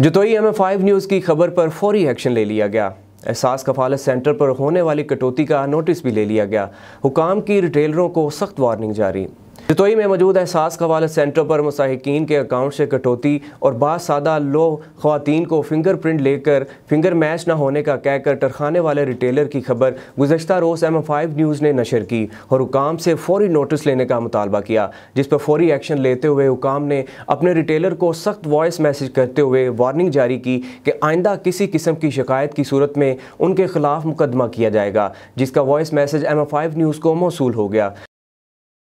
जतोई M five news की खबर पर फौरी एक्शन ले लिया गया एहसास कफालत सेंटर पर होने वाली कटौती का नोटिस भी ले लिया गया हुकाम की रिटेलरों को सख्त वार्निंग जारी जितोई में मौजूद एहसास कवाल सेंटर पर मुसाहिकीन के अकाउंट से कटौती और बासादा लो खातन को फिंगर प्रिंट लेकर फिंगर मैच न होने का कहकर टरखाने वाले रिटेलर की खबर गुजशत रोज़ एम फाइव न्यूज़ ने नशर की और हुकाम से फौरी नोटिस लेने का मुतालबा किया जिस पर फौरी एक्शन लेते हुए हुकाम ने अपने रिटेलर को सख्त वॉइस मैसेज करते हुए वार्निंग जारी की कि आइंदा किसी किस्म की शिकायत की सूरत में उनके खिलाफ मुकदमा किया जाएगा जिसका voice message M five news को मौसू हो गया